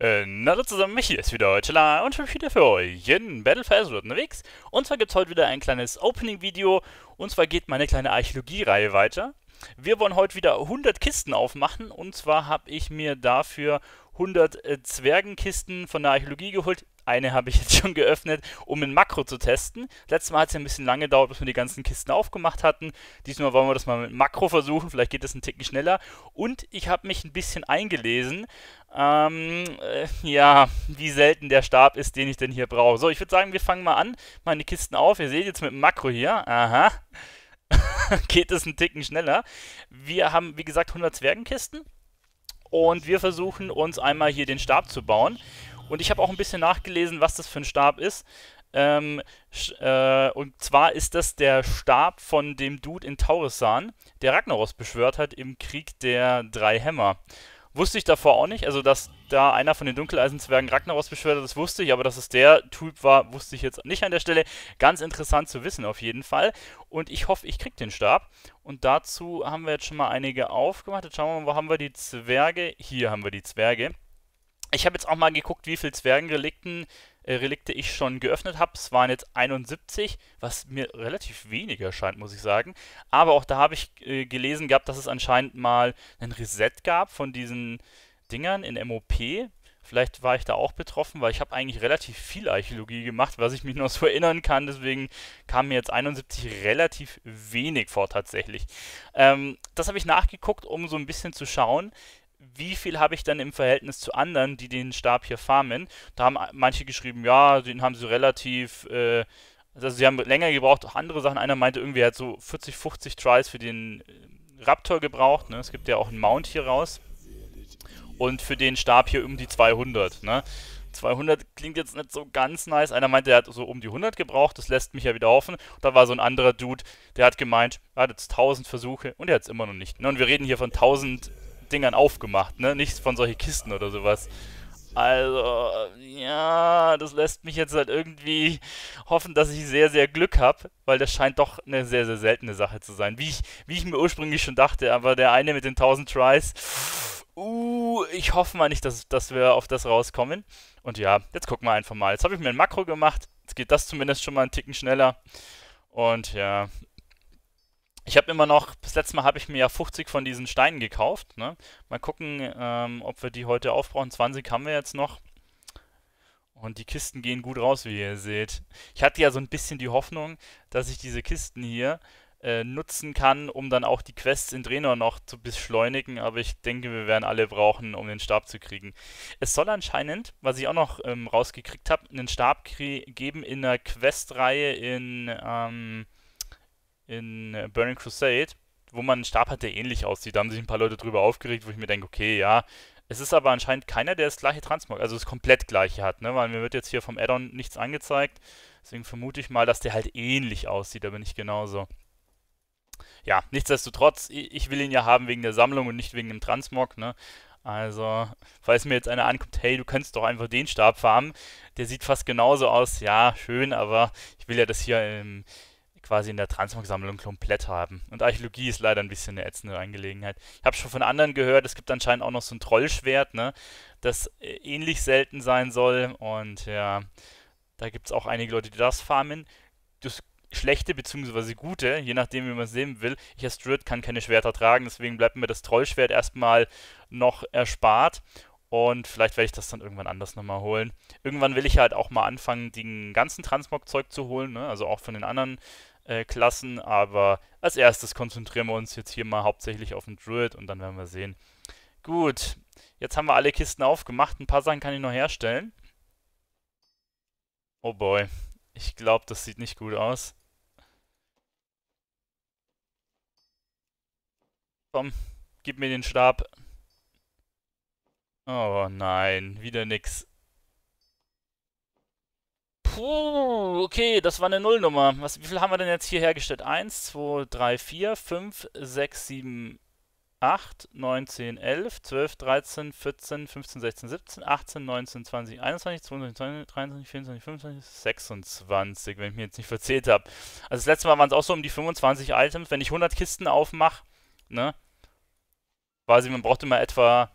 Äh, na hallo zusammen, hier ist wieder Tilla und ich bin wieder für euch in Battle for Azeroth unterwegs. Und zwar gibt es heute wieder ein kleines Opening-Video und zwar geht meine kleine Archäologie-Reihe weiter. Wir wollen heute wieder 100 Kisten aufmachen und zwar habe ich mir dafür 100 äh, Zwergenkisten von der Archäologie geholt. Eine habe ich jetzt schon geöffnet, um ein Makro zu testen. Letztes Mal hat es ja ein bisschen lange gedauert, bis wir die ganzen Kisten aufgemacht hatten. Diesmal wollen wir das mal mit Makro versuchen, vielleicht geht das ein Ticken schneller. Und ich habe mich ein bisschen eingelesen. Ähm, äh, ja, wie selten der Stab ist, den ich denn hier brauche. So, ich würde sagen, wir fangen mal an. Meine Kisten auf. Ihr seht jetzt mit dem Makro hier. Aha. geht das einen Ticken schneller. Wir haben, wie gesagt, 100 Zwergenkisten. Und wir versuchen uns einmal hier den Stab zu bauen. Und ich habe auch ein bisschen nachgelesen, was das für ein Stab ist. Ähm, äh, und zwar ist das der Stab von dem Dude in Taurissan, der Ragnaros beschwört hat im Krieg der drei Hämmer. Wusste ich davor auch nicht, also dass da einer von den Dunkeleisenzwergen Ragnaros beschwört hat, das wusste ich, aber dass es der Typ war, wusste ich jetzt nicht an der Stelle. Ganz interessant zu wissen auf jeden Fall. Und ich hoffe, ich krieg den Stab. Und dazu haben wir jetzt schon mal einige aufgemacht. Jetzt schauen wir mal, wo haben wir die Zwerge? Hier haben wir die Zwerge. Ich habe jetzt auch mal geguckt, wie viele Zwergenrelikten äh, Relikte ich schon geöffnet habe. Es waren jetzt 71, was mir relativ wenig erscheint, muss ich sagen. Aber auch da habe ich äh, gelesen gehabt, dass es anscheinend mal ein Reset gab von diesen Dingern in MOP. Vielleicht war ich da auch betroffen, weil ich habe eigentlich relativ viel Archäologie gemacht, was ich mich noch so erinnern kann. Deswegen kam mir jetzt 71 relativ wenig vor tatsächlich. Ähm, das habe ich nachgeguckt, um so ein bisschen zu schauen, wie viel habe ich dann im Verhältnis zu anderen, die den Stab hier farmen? Da haben manche geschrieben, ja, den haben sie relativ, äh, also sie haben länger gebraucht, auch andere Sachen. Einer meinte irgendwie, er hat so 40, 50 Tries für den äh, Raptor gebraucht. Ne? Es gibt ja auch einen Mount hier raus. Und für den Stab hier um die 200. Ne? 200 klingt jetzt nicht so ganz nice. Einer meinte, er hat so um die 100 gebraucht, das lässt mich ja wieder hoffen. da war so ein anderer Dude, der hat gemeint, er hat jetzt 1000 Versuche und er hat es immer noch nicht. Ne? Und wir reden hier von 1000 Dingern aufgemacht, ne? Nicht von solchen Kisten oder sowas. Also, ja, das lässt mich jetzt halt irgendwie hoffen, dass ich sehr, sehr Glück habe, weil das scheint doch eine sehr, sehr seltene Sache zu sein. Wie ich, wie ich mir ursprünglich schon dachte, aber der eine mit den 1000 Tries, uh, ich hoffe mal nicht, dass, dass wir auf das rauskommen. Und ja, jetzt gucken wir einfach mal. Jetzt habe ich mir ein Makro gemacht, jetzt geht das zumindest schon mal einen Ticken schneller. Und ja, ich habe immer noch, das letzte Mal habe ich mir ja 50 von diesen Steinen gekauft. Ne? Mal gucken, ähm, ob wir die heute aufbrauchen. 20 haben wir jetzt noch. Und die Kisten gehen gut raus, wie ihr seht. Ich hatte ja so ein bisschen die Hoffnung, dass ich diese Kisten hier äh, nutzen kann, um dann auch die Quests in Draenor noch zu beschleunigen. Aber ich denke, wir werden alle brauchen, um den Stab zu kriegen. Es soll anscheinend, was ich auch noch ähm, rausgekriegt habe, einen Stab geben in einer Questreihe in... Ähm, in äh, Burning Crusade, wo man einen Stab hat, der ähnlich aussieht. Da haben sich ein paar Leute drüber aufgeregt, wo ich mir denke, okay, ja. Es ist aber anscheinend keiner, der das gleiche Transmog, also das komplett gleiche hat, ne? Weil mir wird jetzt hier vom Addon nichts angezeigt. Deswegen vermute ich mal, dass der halt ähnlich aussieht, aber nicht genauso. Ja, nichtsdestotrotz, ich will ihn ja haben wegen der Sammlung und nicht wegen dem Transmog, ne? Also, falls mir jetzt einer ankommt, hey, du könntest doch einfach den Stab farmen, der sieht fast genauso aus. Ja, schön, aber ich will ja das hier im, quasi in der Transmark-Sammlung komplett haben. Und Archäologie ist leider ein bisschen eine ätzende Angelegenheit. Ich habe schon von anderen gehört, es gibt anscheinend auch noch so ein Trollschwert, ne, das äh, ähnlich selten sein soll. Und ja, da gibt es auch einige Leute, die das farmen. Das schlechte bzw. gute, je nachdem, wie man es sehen will. Ich als Druid kann keine Schwerter tragen, deswegen bleibt mir das Trollschwert erstmal noch erspart. Und vielleicht werde ich das dann irgendwann anders nochmal holen. Irgendwann will ich halt auch mal anfangen, den ganzen Transmog-Zeug zu holen, ne? also auch von den anderen äh, Klassen. Aber als erstes konzentrieren wir uns jetzt hier mal hauptsächlich auf den Druid und dann werden wir sehen. Gut, jetzt haben wir alle Kisten aufgemacht. Ein paar Sachen kann ich noch herstellen. Oh boy, ich glaube, das sieht nicht gut aus. Komm, gib mir den Stab. Oh nein, wieder nix. Puh, okay, das war eine Nullnummer. Was, wie viel haben wir denn jetzt hier hergestellt? 1, 2, 3, 4, 5, 6, 7, 8, 9, 10, 11, 12, 13, 14, 15, 16, 17, 18, 19, 20, 21, 22, 23, 24, 25, 26, wenn ich mir jetzt nicht verzählt habe. Also das letzte Mal waren es auch so um die 25 Items. Wenn ich 100 Kisten aufmache, ne, quasi man braucht immer etwa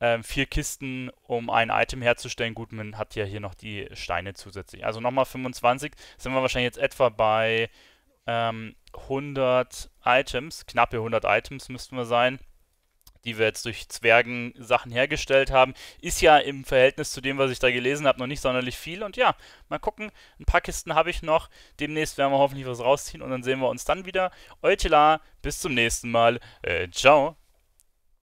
ähm, vier Kisten, um ein Item herzustellen. Gut, man hat ja hier noch die Steine zusätzlich. Also nochmal 25, sind wir wahrscheinlich jetzt etwa bei ähm, 100 Items, knappe 100 Items müssten wir sein die wir jetzt durch Zwergen Sachen hergestellt haben, ist ja im Verhältnis zu dem, was ich da gelesen habe, noch nicht sonderlich viel. Und ja, mal gucken, ein paar Kisten habe ich noch. Demnächst werden wir hoffentlich was rausziehen und dann sehen wir uns dann wieder. Eutela, bis zum nächsten Mal. Äh, ciao.